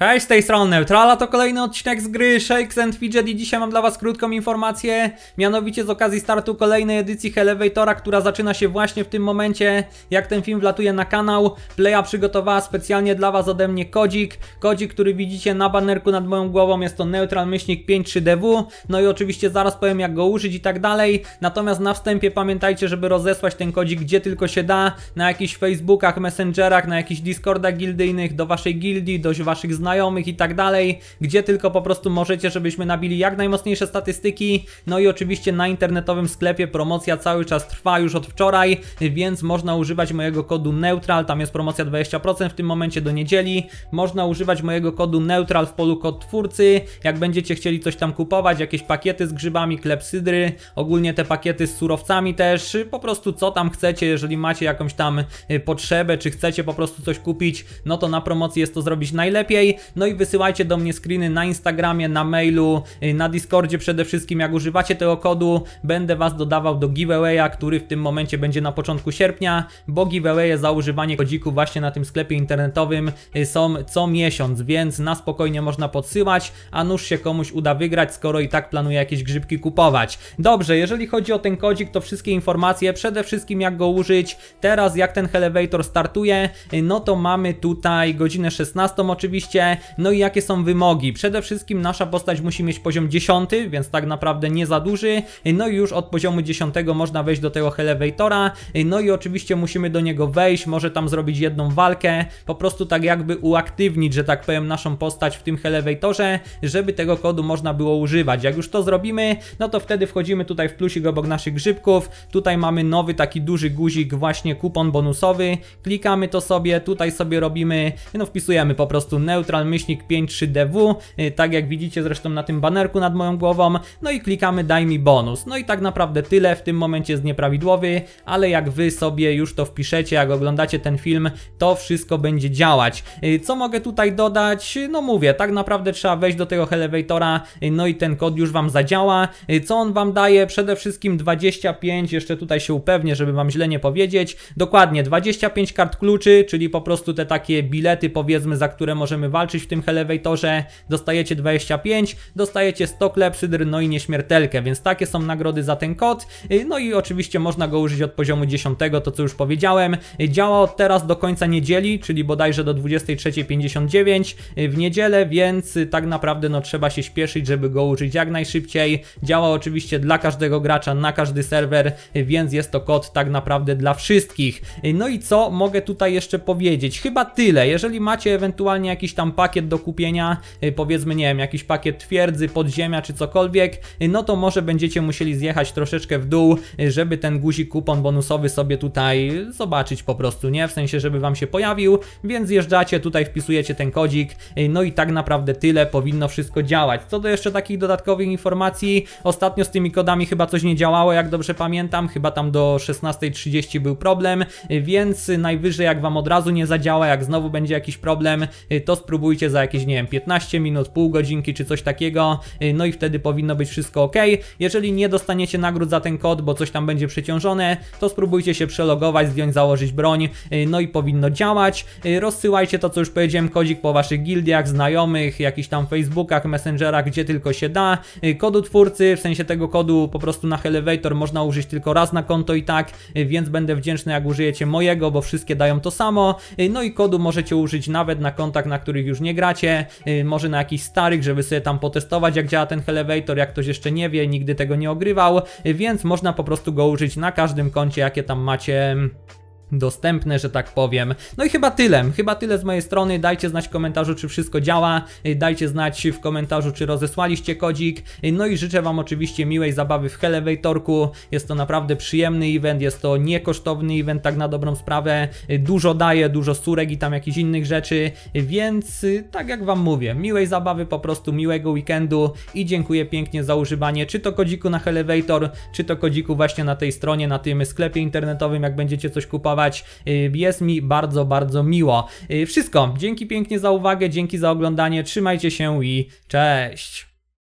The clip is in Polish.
Cześć, z tej strony Neutrala, to kolejny odcinek z gry Shakes and Fidget i dzisiaj mam dla was krótką informację, mianowicie z okazji startu kolejnej edycji Elevatora, która zaczyna się właśnie w tym momencie, jak ten film wlatuje na kanał, Playa przygotowała specjalnie dla was ode mnie kodzik, kodzik, który widzicie na banerku nad moją głową, jest to neutral-53dw, no i oczywiście zaraz powiem jak go użyć i tak dalej, natomiast na wstępie pamiętajcie, żeby rozesłać ten kodzik gdzie tylko się da, na jakichś facebookach, messengerach, na jakichś discordach gildyjnych, do waszej gildii, do waszych znajomych, znajomych i tak dalej, gdzie tylko po prostu możecie, żebyśmy nabili jak najmocniejsze statystyki. No i oczywiście na internetowym sklepie promocja cały czas trwa już od wczoraj, więc można używać mojego kodu NEUTRAL, tam jest promocja 20% w tym momencie do niedzieli. Można używać mojego kodu NEUTRAL w polu kod twórcy, jak będziecie chcieli coś tam kupować, jakieś pakiety z grzybami, klepsydry, ogólnie te pakiety z surowcami też, po prostu co tam chcecie, jeżeli macie jakąś tam y, potrzebę, czy chcecie po prostu coś kupić, no to na promocji jest to zrobić najlepiej. No i wysyłajcie do mnie screeny na Instagramie, na mailu, y, na Discordzie przede wszystkim. Jak używacie tego kodu, będę Was dodawał do giveawaya, który w tym momencie będzie na początku sierpnia, bo giveawaye za używanie kodziku właśnie na tym sklepie internetowym y, są co miesiąc, więc na spokojnie można podsyłać, a nuż się komuś uda wygrać, skoro i tak planuje jakieś grzybki kupować. Dobrze, jeżeli chodzi o ten kodzik, to wszystkie informacje, przede wszystkim jak go użyć, teraz jak ten Elevator startuje, y, no to mamy tutaj godzinę 16 oczywiście, no i jakie są wymogi. Przede wszystkim nasza postać musi mieć poziom 10, więc tak naprawdę nie za duży, no i już od poziomu 10 można wejść do tego elevatora, no i oczywiście musimy do niego wejść, może tam zrobić jedną walkę, po prostu tak jakby uaktywnić, że tak powiem, naszą postać w tym elevatorze, żeby tego kodu można było używać. Jak już to zrobimy, no to wtedy wchodzimy tutaj w plusik obok naszych grzybków, tutaj mamy nowy taki duży guzik, właśnie kupon bonusowy, klikamy to sobie, tutaj sobie robimy, no wpisujemy po prostu neutral, Neutral Myślnik 53DW, y, tak jak widzicie zresztą na tym banerku nad moją głową, no i klikamy daj mi bonus. No i tak naprawdę tyle, w tym momencie jest nieprawidłowy, ale jak Wy sobie już to wpiszecie, jak oglądacie ten film, to wszystko będzie działać. Y, co mogę tutaj dodać? No mówię, tak naprawdę trzeba wejść do tego elevatora, y, no i ten kod już Wam zadziała. Co on Wam daje? Przede wszystkim 25, jeszcze tutaj się upewnię, żeby Wam źle nie powiedzieć, dokładnie 25 kart kluczy, czyli po prostu te takie bilety powiedzmy, za które możemy walczyć, walczyć w tym Elevatorze, dostajecie 25, dostajecie 100 klepsydr, no i nieśmiertelkę, więc takie są nagrody za ten kod. Y, no i oczywiście można go użyć od poziomu 10, to co już powiedziałem. Y, działa od teraz do końca niedzieli, czyli bodajże do 23.59 y, w niedzielę, więc tak naprawdę no trzeba się śpieszyć, żeby go użyć jak najszybciej. Działa oczywiście dla każdego gracza na każdy serwer, więc jest to kod tak naprawdę dla wszystkich. No i co mogę tutaj jeszcze powiedzieć? Chyba tyle. Jeżeli macie ewentualnie jakiś tam tam pakiet do kupienia, y, powiedzmy, nie wiem, jakiś pakiet twierdzy, podziemia czy cokolwiek, y, no to może będziecie musieli zjechać troszeczkę w dół, y, żeby ten guzik kupon bonusowy sobie tutaj zobaczyć po prostu, nie? W sensie, żeby Wam się pojawił, więc zjeżdżacie, tutaj wpisujecie ten kodzik, no i tak naprawdę tyle powinno wszystko działać. Co do jeszcze takich dodatkowych informacji, ostatnio z tymi kodami chyba coś nie działało, jak dobrze pamiętam, chyba tam do 16.30 był problem, więc najwyżej jak Wam od razu nie zadziała, jak znowu będzie jakiś problem, to spróbujcie spróbujcie za jakieś, nie wiem, 15 minut, pół godzinki czy coś takiego, y, no i wtedy powinno być wszystko ok. Jeżeli nie dostaniecie nagród za ten kod, bo coś tam będzie przeciążone, to spróbujcie się przelogować, zdjąć, założyć broń, y, no i powinno działać. Y, rozsyłajcie to, co już powiedziałem, kodzik po waszych gildiach, znajomych, jakichś tam Facebookach, Messengerach, gdzie tylko się da. Kodu twórcy, w sensie tego kodu po prostu na Elevator można użyć tylko raz na konto i tak, więc będę wdzięczny jak użyjecie mojego, bo wszystkie dają to samo. No i kodu możecie użyć nawet na kontach, na których już nie gracie, y, może na jakiś starych, żeby sobie tam potestować jak działa ten elevator, jak ktoś jeszcze nie wie, nigdy tego nie ogrywał, y, więc można po prostu go użyć na każdym koncie jakie tam macie dostępne, że tak powiem. No i chyba tyle, chyba tyle z mojej strony. Dajcie znać w komentarzu, czy wszystko działa. Dajcie znać w komentarzu, czy rozesłaliście kodzik. No i życzę Wam oczywiście miłej zabawy w Elevatorku. Jest to naprawdę przyjemny event, jest to niekosztowny event, tak na dobrą sprawę. Dużo daje, dużo surek i tam jakichś innych rzeczy, więc tak jak Wam mówię, miłej zabawy, po prostu miłego weekendu i dziękuję pięknie za używanie, czy to kodziku na Elevator, czy to kodziku właśnie na tej stronie, na tym sklepie internetowym, jak będziecie coś kupować Y, jest mi bardzo, bardzo miło. Y, wszystko. Dzięki pięknie za uwagę, dzięki za oglądanie. Trzymajcie się i cześć!